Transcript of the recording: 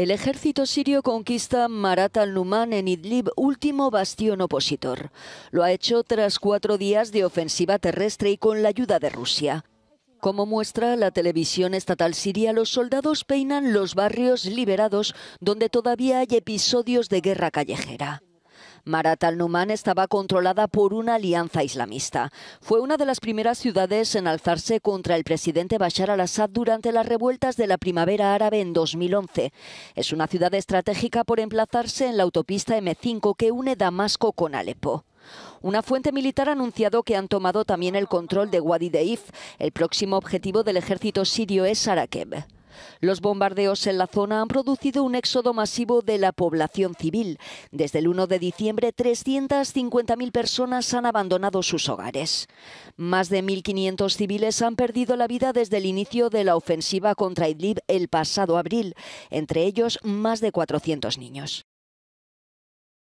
El ejército sirio conquista Marat al-Numan en Idlib, último bastión opositor. Lo ha hecho tras cuatro días de ofensiva terrestre y con la ayuda de Rusia. Como muestra la televisión estatal siria, los soldados peinan los barrios liberados donde todavía hay episodios de guerra callejera. Marat al-Numan estaba controlada por una alianza islamista. Fue una de las primeras ciudades en alzarse contra el presidente Bashar al-Assad durante las revueltas de la primavera árabe en 2011. Es una ciudad estratégica por emplazarse en la autopista M5 que une Damasco con Alepo. Una fuente militar ha anunciado que han tomado también el control de Wadi Deif. El próximo objetivo del ejército sirio es Sarakeb. Los bombardeos en la zona han producido un éxodo masivo de la población civil. Desde el 1 de diciembre, 350.000 personas han abandonado sus hogares. Más de 1.500 civiles han perdido la vida desde el inicio de la ofensiva contra Idlib el pasado abril, entre ellos más de 400 niños.